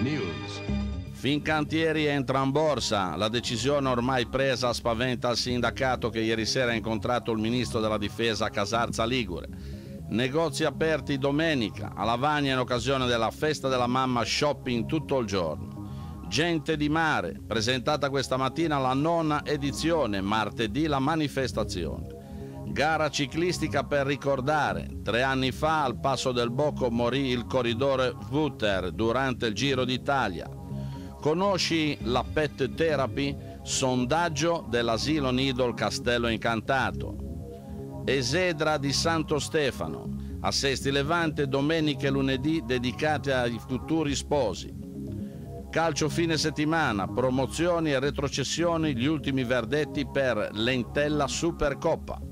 News. Fincantieri entra in borsa. La decisione ormai presa spaventa il sindacato che ieri sera ha incontrato il ministro della difesa Casarza Ligure. Negozi aperti domenica, a Lavagna in occasione della festa della mamma shopping tutto il giorno. Gente di mare, presentata questa mattina la nona edizione, martedì la manifestazione. Gara ciclistica per ricordare. Tre anni fa al Passo del Bocco morì il corridore Wutter durante il Giro d'Italia. Conosci la Pet Therapy? Sondaggio dell'asilo nido Il Castello Incantato. Esedra di Santo Stefano. A Sesti Levante domenica e lunedì dedicate ai futuri sposi. Calcio fine settimana, promozioni e retrocessioni, gli ultimi verdetti per Lentella Supercoppa.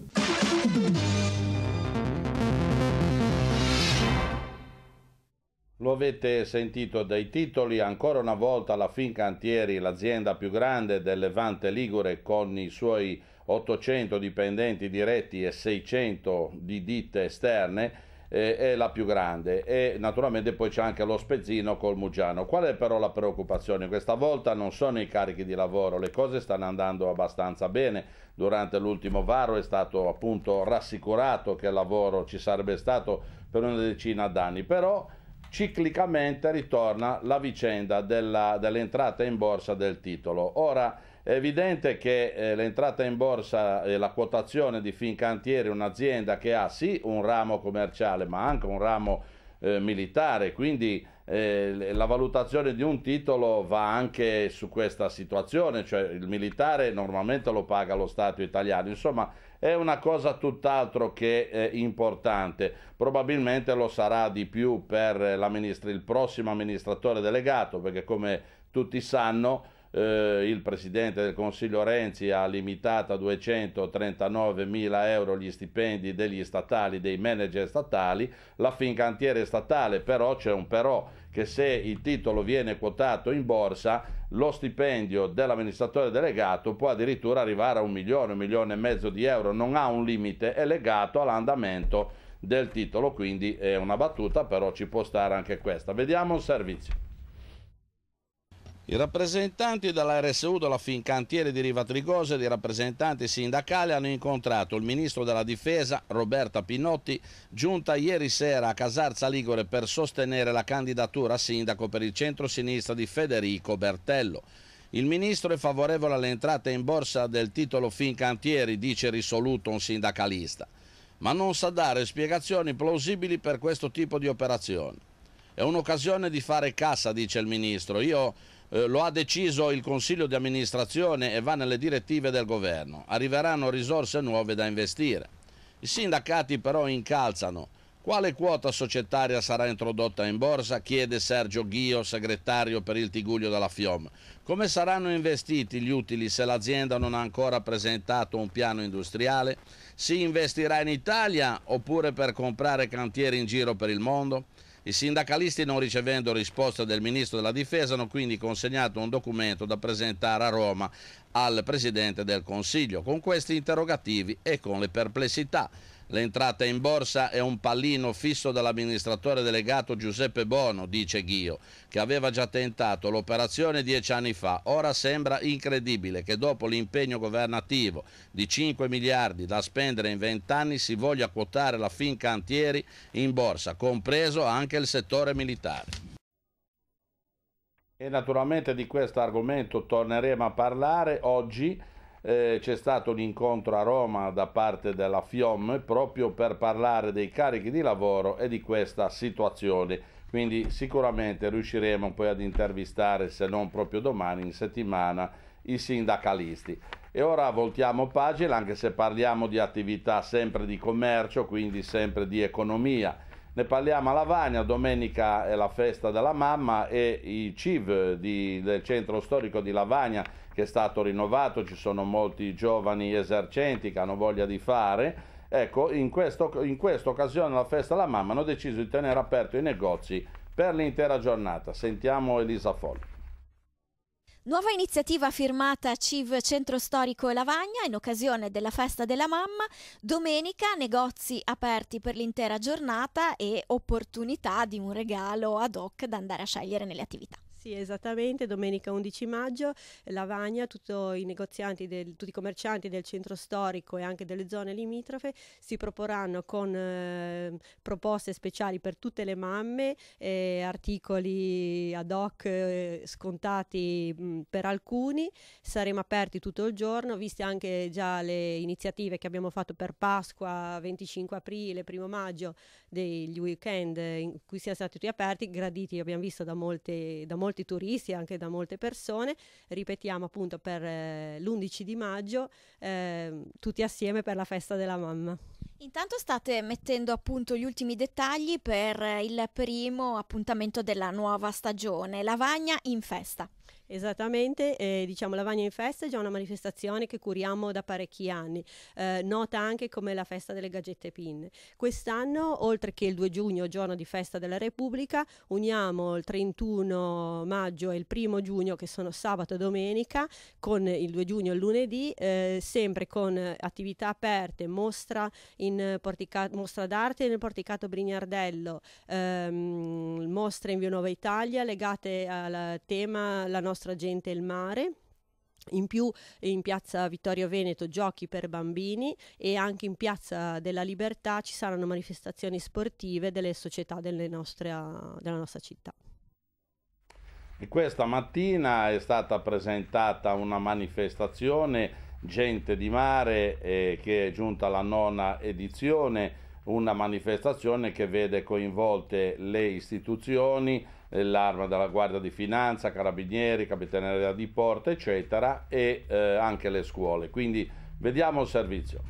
Lo avete sentito dai titoli, ancora una volta la Fincantieri, l'azienda più grande del Levante Ligure con i suoi 800 dipendenti diretti e 600 di ditte esterne, eh, è la più grande e naturalmente poi c'è anche lo spezzino col Mugiano. Qual è però la preoccupazione? Questa volta non sono i carichi di lavoro, le cose stanno andando abbastanza bene. Durante l'ultimo varo è stato appunto rassicurato che il lavoro ci sarebbe stato per una decina d'anni, però ciclicamente ritorna la vicenda della, dell'entrata in borsa del titolo. Ora è evidente che eh, l'entrata in borsa e la quotazione di Fincantieri, un'azienda che ha sì un ramo commerciale ma anche un ramo eh, militare, quindi eh, la valutazione di un titolo va anche su questa situazione, cioè il militare normalmente lo paga lo Stato italiano, insomma è una cosa tutt'altro che eh, importante, probabilmente lo sarà di più per eh, il prossimo amministratore delegato perché come tutti sanno eh, il Presidente del Consiglio Renzi ha limitato a 239 mila euro gli stipendi degli statali, dei manager statali, la Fincantiere statale però c'è un però che se il titolo viene quotato in borsa lo stipendio dell'amministratore delegato può addirittura arrivare a un milione, un milione e mezzo di euro, non ha un limite, è legato all'andamento del titolo, quindi è una battuta, però ci può stare anche questa. Vediamo un servizio. I rappresentanti dell'RSU della Fincantieri di Riva Rivatrigosa e dei rappresentanti sindacali hanno incontrato il ministro della difesa Roberta Pinotti giunta ieri sera a Casarza Ligure per sostenere la candidatura a sindaco per il centro-sinistra di Federico Bertello. Il ministro è favorevole all'entrata in borsa del titolo Fincantieri, dice risoluto un sindacalista, ma non sa dare spiegazioni plausibili per questo tipo di operazione. È un'occasione di fare cassa, dice il ministro. Io eh, lo ha deciso il Consiglio di amministrazione e va nelle direttive del governo. Arriveranno risorse nuove da investire. I sindacati però incalzano. Quale quota societaria sarà introdotta in borsa? chiede Sergio Ghio, segretario per il Tiguglio della FIOM. Come saranno investiti gli utili se l'azienda non ha ancora presentato un piano industriale? Si investirà in Italia oppure per comprare cantieri in giro per il mondo? I sindacalisti, non ricevendo risposta del ministro della difesa, hanno quindi consegnato un documento da presentare a Roma al presidente del Consiglio, con questi interrogativi e con le perplessità L'entrata in borsa è un pallino fisso dall'amministratore delegato Giuseppe Bono, dice Ghio, che aveva già tentato l'operazione dieci anni fa. Ora sembra incredibile che dopo l'impegno governativo di 5 miliardi da spendere in 20 anni si voglia quotare la Fincantieri in borsa, compreso anche il settore militare. E naturalmente di questo argomento torneremo a parlare oggi eh, c'è stato un incontro a Roma da parte della FIOM proprio per parlare dei carichi di lavoro e di questa situazione. Quindi sicuramente riusciremo poi ad intervistare, se non proprio domani, in settimana, i sindacalisti. E ora voltiamo pagina, anche se parliamo di attività sempre di commercio, quindi sempre di economia. Ne parliamo a Lavagna, domenica è la festa della mamma e i CIV di, del centro storico di Lavagna che è stato rinnovato, ci sono molti giovani esercenti che hanno voglia di fare. Ecco, in, questo, in questa occasione la festa della mamma hanno deciso di tenere aperto i negozi per l'intera giornata. Sentiamo Elisa Foll. Nuova iniziativa firmata CIV Centro Storico e Lavagna in occasione della festa della mamma, domenica negozi aperti per l'intera giornata e opportunità di un regalo ad hoc da andare a scegliere nelle attività. Sì, esattamente, domenica 11 maggio Lavagna, tutti i negozianti, del, tutti i commercianti del centro storico e anche delle zone limitrofe si proporranno con eh, proposte speciali per tutte le mamme, eh, articoli ad hoc eh, scontati mh, mm, per alcuni, saremo aperti tutto il giorno, viste anche già le iniziative che abbiamo fatto per Pasqua, 25 aprile, 1 maggio, degli weekend in cui siamo stati tutti aperti, graditi abbiamo visto da molte, da molte molti turisti, anche da molte persone. Ripetiamo appunto per eh, l'11 di maggio, eh, tutti assieme per la festa della mamma. Intanto state mettendo a punto gli ultimi dettagli per eh, il primo appuntamento della nuova stagione, Lavagna in festa. Esattamente, eh, diciamo Vagna in Festa è già una manifestazione che curiamo da parecchi anni, eh, nota anche come la festa delle gaggette pinne. Quest'anno, oltre che il 2 giugno, giorno di festa della Repubblica, uniamo il 31 maggio e il 1 giugno, che sono sabato e domenica, con il 2 giugno e lunedì, eh, sempre con attività aperte, mostra, portica- mostra d'arte nel porticato Brignardello, ehm, mostre in Via Nuova Italia legate al tema la nostra nostra gente il mare. In più in piazza Vittorio Veneto giochi per bambini e anche in piazza della Libertà ci saranno manifestazioni sportive delle società delle nostre, della nostra città. questa mattina è stata presentata una manifestazione Gente di Mare eh, che è giunta alla nona edizione, una manifestazione che vede coinvolte le istituzioni, l'arma della Guardia di Finanza, Carabinieri, Capitaneria di Porta, eccetera, e eh, anche le scuole. Quindi vediamo il servizio.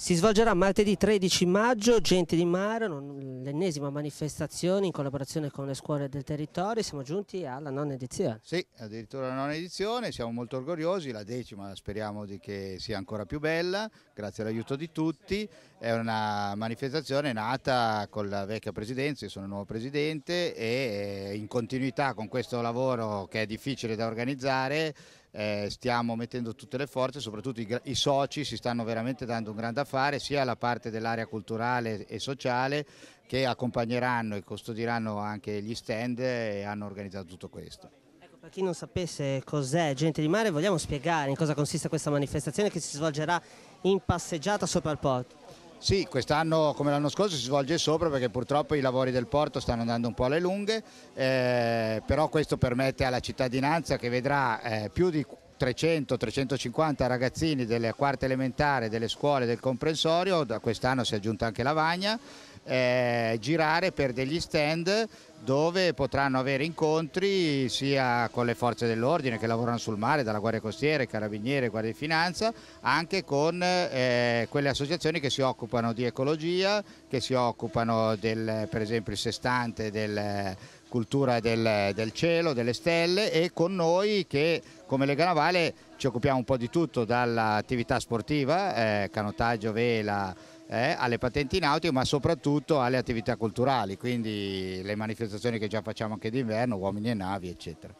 Si svolgerà martedì 13 maggio, Gente di Mare, l'ennesima manifestazione in collaborazione con le scuole del territorio, siamo giunti alla nona edizione. Sì, addirittura alla nona edizione, siamo molto orgogliosi, la decima speriamo di che sia ancora più bella, grazie all'aiuto di tutti, è una manifestazione nata con la vecchia presidenza, io sono il nuovo presidente e eh, in continuità con questo lavoro che è difficile da organizzare eh, stiamo mettendo tutte le forze, soprattutto i, i, soci si stanno veramente dando un grande affare sia alla parte dell'area culturale e sociale che accompagneranno e custodiranno anche gli stand e hanno organizzato tutto questo. Ecco, per chi non sapesse cos'è Gente di Mare vogliamo spiegare in cosa consiste questa manifestazione che si svolgerà in passeggiata sopra il porto. Sì, quest'anno come l'anno scorso si svolge sopra perché purtroppo i lavori del porto stanno andando un po' alle lunghe, eh, però questo permette alla cittadinanza che vedrà eh, più di 300-350 ragazzini della quarta elementare delle scuole del comprensorio, da quest'anno si è aggiunta anche Lavagna, eh, girare per degli stand dove potranno avere incontri sia con le forze dell'ordine che lavorano sul mare, dalla Guardia Costiera, Carabiniere, Guardia di Finanza, anche con eh, quelle associazioni che si occupano di ecologia, che si occupano del, per esempio il sestante della cultura del, del, cielo, delle stelle e con noi che come Lega Navale ci occupiamo un po' di tutto dall'attività sportiva, eh, canottaggio, vela, eh, alle patenti in auto ma soprattutto alle attività culturali, quindi le manifestazioni che già facciamo anche d'inverno, uomini e navi eccetera.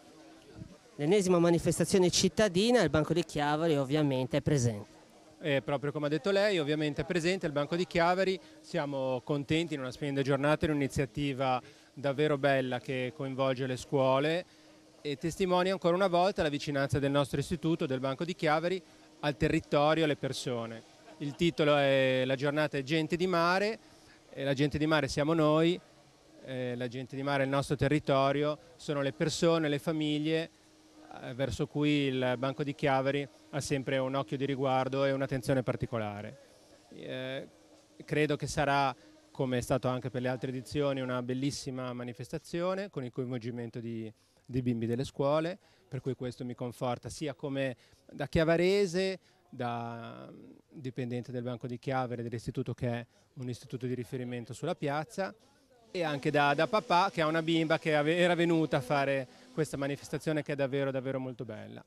L'ennesima manifestazione cittadina, il Banco di Chiavari ovviamente è presente. Eh, proprio come ha detto lei, ovviamente è presente il Banco di Chiavari, siamo contenti in una splendida giornata, in un'iniziativa davvero bella che coinvolge le scuole e testimonia ancora una volta la vicinanza del nostro istituto, del Banco di Chiavari, al territorio, alle persone il titolo è La giornata è gente di mare, e la gente di mare siamo noi, la gente di mare è il nostro territorio, sono le persone, le famiglie eh, verso cui il Banco di Chiaveri ha sempre un occhio di riguardo e un'attenzione particolare. Eh, credo che sarà, come è stato anche per le altre edizioni, una bellissima manifestazione con il coinvolgimento di, di bimbi delle scuole, per cui questo mi conforta sia come da chiavarese da dipendente del Banco di Chiavere dell'istituto che è un istituto di riferimento sulla piazza e anche da, da papà che ha una bimba che era venuta a fare questa manifestazione che è davvero davvero molto bella.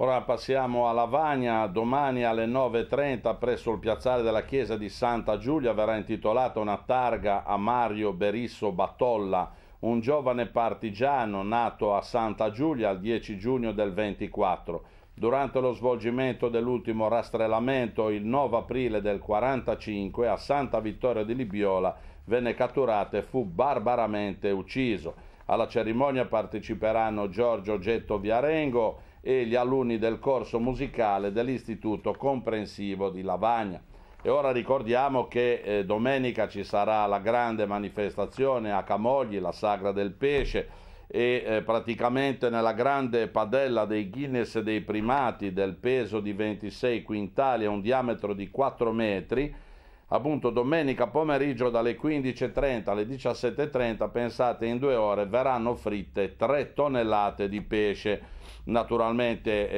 Ora passiamo a Lavagna, domani alle 9.30 presso il piazzale della chiesa di Santa Giulia verrà intitolata una targa a Mario Berisso Battolla, un giovane partigiano nato a Santa Giulia il 10 giugno del 24 Durante lo svolgimento dell'ultimo rastrellamento il 9 aprile del 45 a Santa Vittoria di Libiola venne catturato e fu barbaramente ucciso. Alla cerimonia parteciperanno Giorgio Getto Viarengo e gli alunni del corso musicale dell'Istituto Comprensivo di Lavagna. E ora ricordiamo che eh, domenica ci sarà la grande manifestazione a Camogli, la Sagra del Pesce e eh, praticamente nella grande padella dei Guinness dei primati del peso di 26 quintali e un diametro di 4 metri, appunto domenica pomeriggio dalle 15.30 alle 17.30, pensate in due ore, verranno fritte 3 tonnellate di pesce. Naturalmente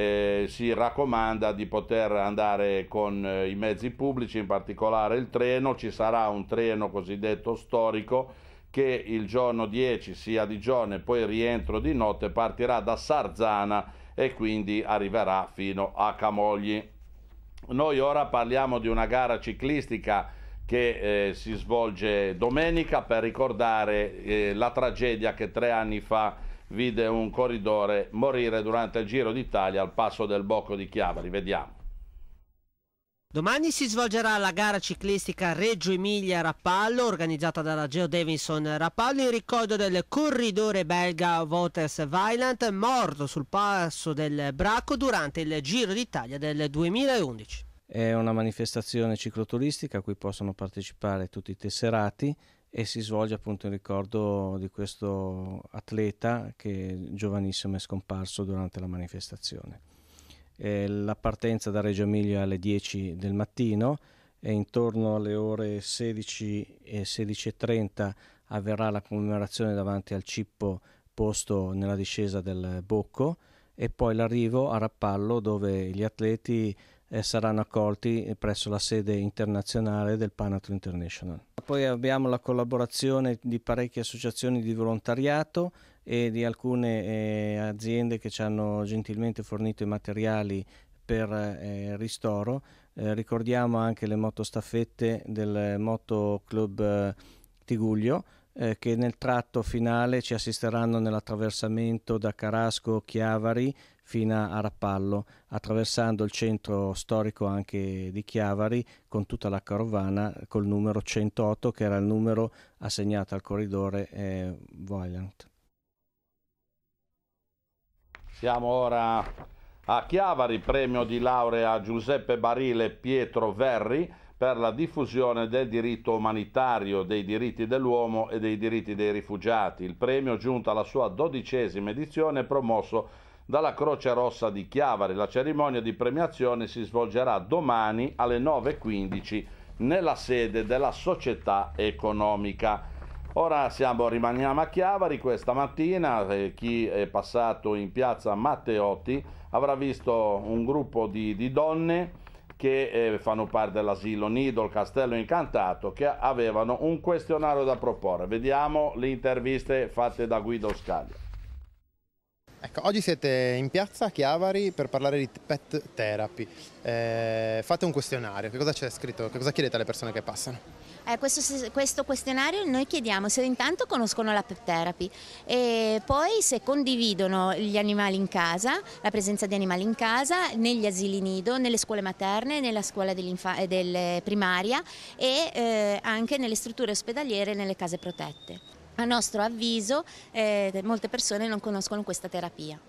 eh, si raccomanda di poter andare con eh, i mezzi pubblici, in particolare il treno, ci sarà un treno cosiddetto storico che il giorno 10 sia di giorno e poi rientro di notte partirà da Sarzana e quindi arriverà fino a Camogli. Noi ora parliamo di una gara ciclistica che eh, si svolge domenica per ricordare eh, la tragedia che tre anni fa vide un corridore morire durante il Giro d'Italia al passo del Bocco di Chiavari. Vediamo. Domani si svolgerà la gara ciclistica Reggio Emilia Rappallo organizzata dalla Geo Davidson Rappallo in ricordo del corridore belga Wouters Weiland morto sul passo del Bracco durante il Giro d'Italia del 2011. È una manifestazione cicloturistica a cui possono partecipare tutti i tesserati e si svolge appunto in ricordo di questo atleta che giovanissimo è scomparso durante la manifestazione eh, la partenza da Reggio Emilia alle 10 del mattino e intorno alle ore 16 e 16.30 avverrà la commemorazione davanti al cippo posto nella discesa del Bocco e poi l'arrivo a Rappallo dove gli atleti eh, saranno accolti presso la sede internazionale del Panatro International. Poi abbiamo la collaborazione di parecchie associazioni di volontariato e di alcune eh, aziende che ci hanno gentilmente fornito i materiali per eh, ristoro. Eh, ricordiamo anche le motostaffette del Moto Club eh, Tiguglio eh, che nel tratto finale ci assisteranno nell'attraversamento da Carasco Chiavari fino a Rappallo, attraversando il centro storico anche di Chiavari con tutta la carovana col numero 108 che era il numero assegnato al corridore eh, Voilant. Siamo ora a Chiavari, premio di laurea Giuseppe Barile e Pietro Verri per la diffusione del diritto umanitario, dei diritti dell'uomo e dei diritti dei rifugiati. Il premio, giunto alla sua dodicesima edizione, è promosso dalla Croce Rossa di Chiavari. La cerimonia di premiazione si svolgerà domani alle 9.15 nella sede della Società Economica. Ora siamo, rimaniamo a Chiavari questa mattina, eh, chi è passato in piazza Matteotti avrà visto un gruppo di, di donne che eh, fanno parte dell'asilo Nido, il Castello Incantato, che avevano un questionario da proporre. Vediamo le interviste fatte da Guido Scaglia. Ecco, oggi siete in piazza Chiavari per parlare di pet therapy. Eh, fate un questionario, che cosa c'è scritto? Che cosa chiedete alle persone che passano? Eh, questo, questo, questionario noi chiediamo se intanto conoscono la pet therapy e poi se condividono gli animali in casa, la presenza di animali in casa, negli asili nido, nelle scuole materne, nella scuola del eh, primaria e eh, anche nelle strutture ospedaliere e nelle case protette. A nostro avviso eh, molte persone non conoscono questa terapia.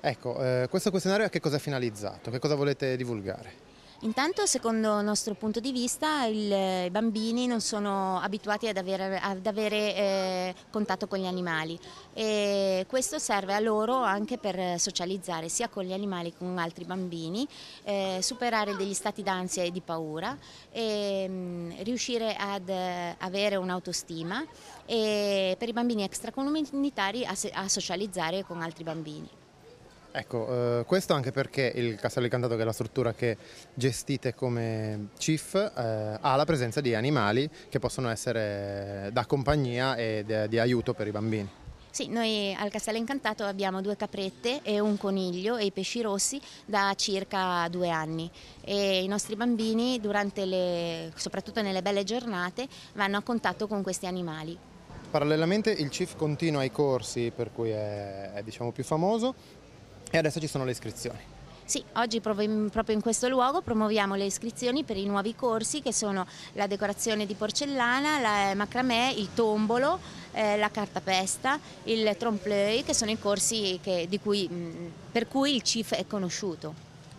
Ecco, eh, questo questionario a che cosa è finalizzato? Che cosa volete divulgare? Intanto, secondo il nostro punto di vista, il, i bambini non sono abituati ad avere, ad avere eh, contatto con gli animali e questo serve a loro anche per socializzare sia con gli animali che con altri bambini, eh, superare degli stati d'ansia e di paura, e, mh, mm, riuscire ad eh, avere un'autostima e per i bambini extracomunitari a, a socializzare con altri bambini. Ecco, eh, questo anche perché il Castello di Cantato, che è la struttura che gestite come CIF, eh, ha la presenza di animali che possono essere da compagnia e de, di aiuto per i bambini. Sì, noi al Castello Incantato abbiamo due caprette e un coniglio e i pesci rossi da circa due anni e i nostri bambini, le, soprattutto nelle belle giornate, vanno a contatto con questi animali. Parallelamente il CIF continua i corsi per cui è, è diciamo, più famoso e adesso ci sono le iscrizioni. Sì, oggi proprio in questo luogo promuoviamo le iscrizioni per i nuovi corsi che sono la decorazione di porcellana, la eh, macramè, il tombolo, eh, la cartapesta, il trompe-l'œil, che sono i corsi che, cui, mh, mm, per cui il CIF è conosciuto.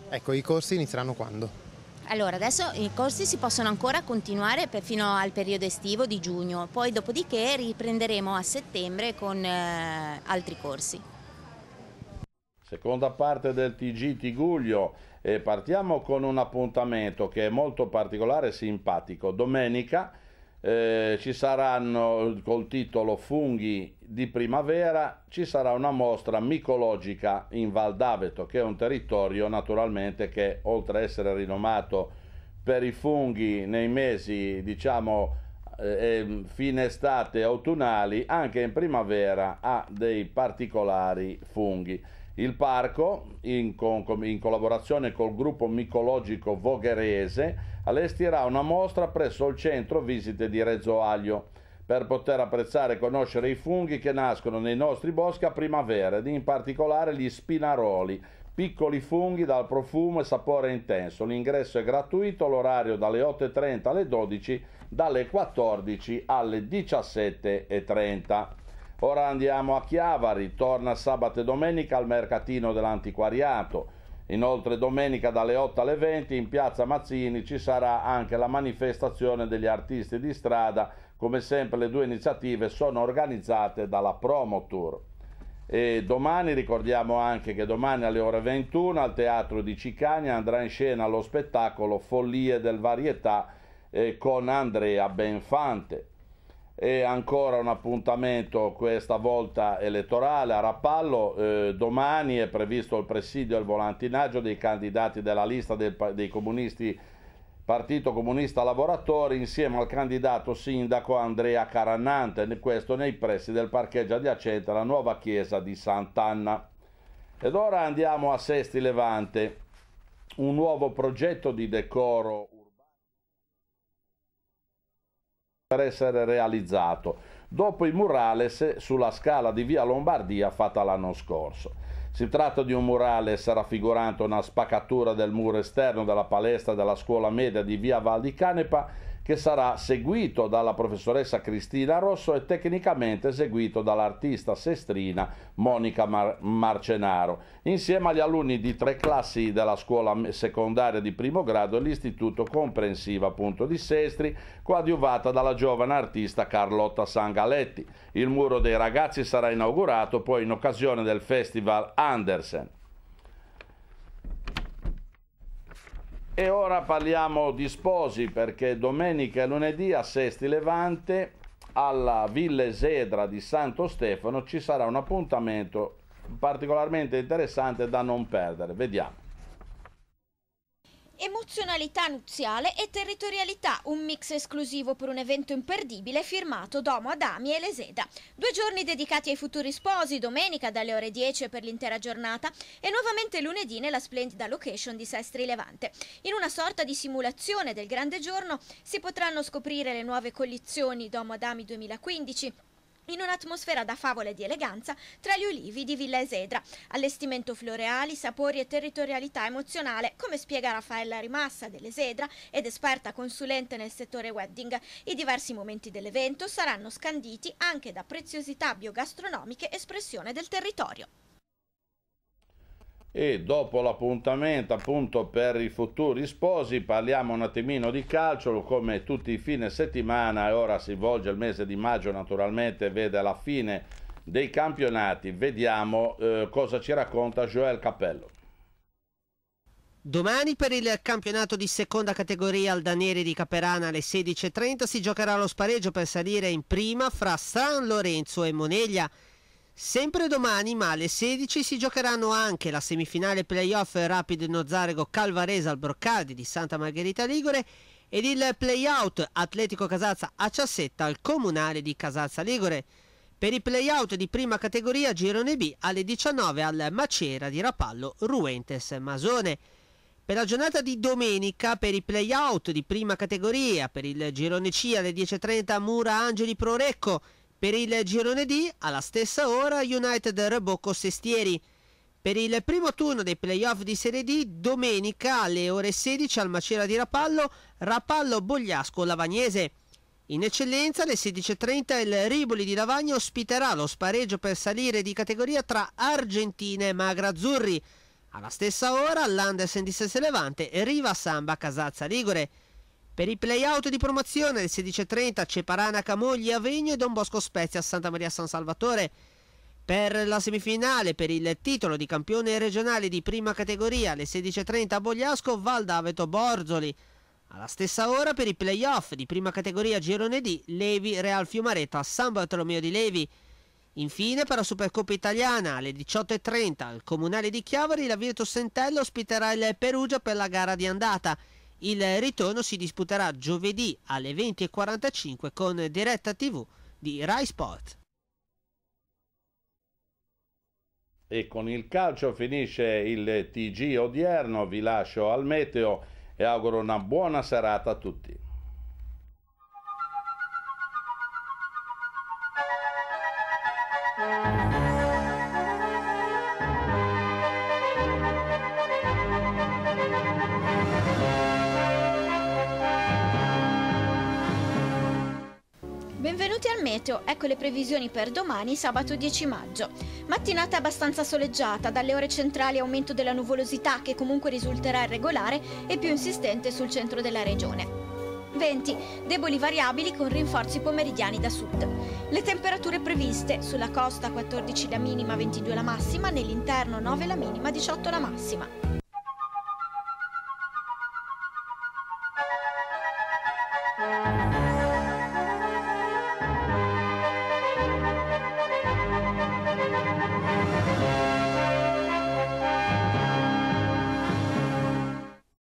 Ecco, i corsi inizieranno quando? Allora, adesso i corsi si possono ancora continuare fino al periodo estivo di giugno, poi dopodiché riprenderemo a settembre con eh, altri corsi. Seconda parte del TG Tiguglio e partiamo con un appuntamento che è molto particolare e simpatico. Domenica eh, ci saranno col titolo Funghi di primavera, ci sarà una mostra micologica in Val d'Aveto, che è un territorio naturalmente che oltre ad essere rinomato per i funghi nei mesi, diciamo, eh, fine estate autunnali, anche in primavera ha dei particolari funghi. Il parco, in, con, in, collaborazione col gruppo micologico vogherese, allestirà una mostra presso il centro visite di Rezzoaglio per poter apprezzare e conoscere i funghi che nascono nei nostri boschi a primavera ed in particolare gli spinaroli, piccoli funghi dal profumo e sapore intenso. L'ingresso è gratuito, l'orario dalle 8.30 alle 12, dalle 14 alle 17.30. Ora andiamo a Chiavari, torna sabato e domenica al mercatino dell'antiquariato. Inoltre domenica dalle 8 alle 20 in piazza Mazzini ci sarà anche la manifestazione degli artisti di strada. Come sempre le due iniziative sono organizzate dalla Promotour. E domani ricordiamo anche che domani alle ore 21 al Teatro di Cicania andrà in scena lo spettacolo Follie del Varietà eh, con Andrea Benfante e ancora un appuntamento questa volta elettorale a Rappallo eh, domani è previsto il presidio e il volantinaggio dei candidati della lista del, dei comunisti Partito Comunista Lavoratori insieme al candidato sindaco Andrea Carannante questo nei pressi del parcheggio adiacente alla nuova chiesa di Sant'Anna ed ora andiamo a Sesti Levante un nuovo progetto di decoro per essere realizzato dopo i murales sulla scala di via Lombardia fatta l'anno scorso. Si tratta di un murales raffigurante una spaccatura del muro esterno della palestra della scuola media di via Val di Canepa che sarà seguito dalla professoressa Cristina Rosso e tecnicamente eseguito dall'artista sestrina Monica Mar- Marcenaro, insieme agli alunni di tre classi della scuola secondaria di primo grado e l'istituto comprensivo appunto di Sestri, coadiuvata dalla giovane artista Carlotta Sangaletti. Il muro dei ragazzi sarà inaugurato poi in occasione del festival Andersen. E ora parliamo di sposi perché domenica e lunedì a Sesti Levante alla Villa Esedra di Santo Stefano ci sarà un appuntamento particolarmente interessante da non perdere. Vediamo. Emozionalità nuziale e territorialità, un mix esclusivo per un evento imperdibile firmato Domo Adami e Leseda. Due giorni dedicati ai futuri sposi, domenica dalle ore 10 per l'intera giornata e nuovamente lunedì nella splendida location di Sestri Levante. In una sorta di simulazione del grande giorno si potranno scoprire le nuove collezioni Domo Adami 2015 in un'atmosfera da favole di eleganza tra gli ulivi di Villa Esedra. Allestimento floreali, sapori e territorialità emozionale, come spiega Raffaella Rimassa dell'Esedra ed esperta consulente nel settore wedding. I diversi momenti dell'evento saranno scanditi anche da preziosità biogastronomiche espressione del territorio e dopo l'appuntamento appunto per i futuri sposi parliamo un attimino di calcio come tutti i fine settimana e ora si volge il mese di maggio naturalmente vede la fine dei campionati vediamo eh, cosa ci racconta Joel Cappello Domani per il campionato di seconda categoria al Danieri di Caperana alle 16.30 si giocherà lo spareggio per salire in prima fra San Lorenzo e Moneglia. Sempre domani, ma alle 16, si giocheranno anche la semifinale playoff Rapid Nozarego Calvarese al Broccardi di Santa Margherita Ligure ed il playout Atletico Casazza a Ciassetta al Comunale di Casazza Ligure. Per i playout di prima categoria Girone B alle 19 al Macera di Rapallo Ruentes Masone. Per la giornata di domenica, per i playout di prima categoria, per il girone C alle 10.30 Mura Angeli Prorecco per il girone D, alla stessa ora, United Rebocco Sestieri. Per il primo turno dei playoff di Serie D, domenica alle ore 16 al Macera di Rapallo, Rapallo Bogliasco Lavagnese. In eccellenza alle 16.30 il Riboli di Lavagna ospiterà lo spareggio per salire di categoria tra Argentina e Magra Azzurri. Alla stessa ora l'Andersen di Sesse Levante e Riva Samba Casazza Ligure. Per i playout di promozione alle 16.30 Ceparana Camogli Avegno e Don Bosco Spezia a Santa Maria San Salvatore. Per la semifinale, per il titolo di campione regionale di prima categoria alle 16.30 a Bogliasco, Val d'Aveto Borzoli. Alla stessa ora per i playoff di prima categoria Girone D, Levi Real Fiumaretta a San Bartolomeo di Levi. Infine per la Supercoppa italiana alle 18.30 al Comunale di Chiavari la Virtus Sentello ospiterà il Perugia per la gara di andata. Il ritorno si disputerà giovedì alle 20.45 con diretta TV di Rai Sport. E con il calcio finisce il TG odierno, vi lascio al meteo e auguro una buona serata a tutti. Música Benvenuti al meteo, ecco le previsioni per domani sabato 10 maggio. Mattinata abbastanza soleggiata, dalle ore centrali aumento della nuvolosità che comunque risulterà irregolare e più insistente sul centro della regione. Venti, deboli variabili con rinforzi pomeridiani da sud. Le temperature previste sulla costa 14 la minima, 22 la massima, nell'interno 9 la minima, 18 la massima.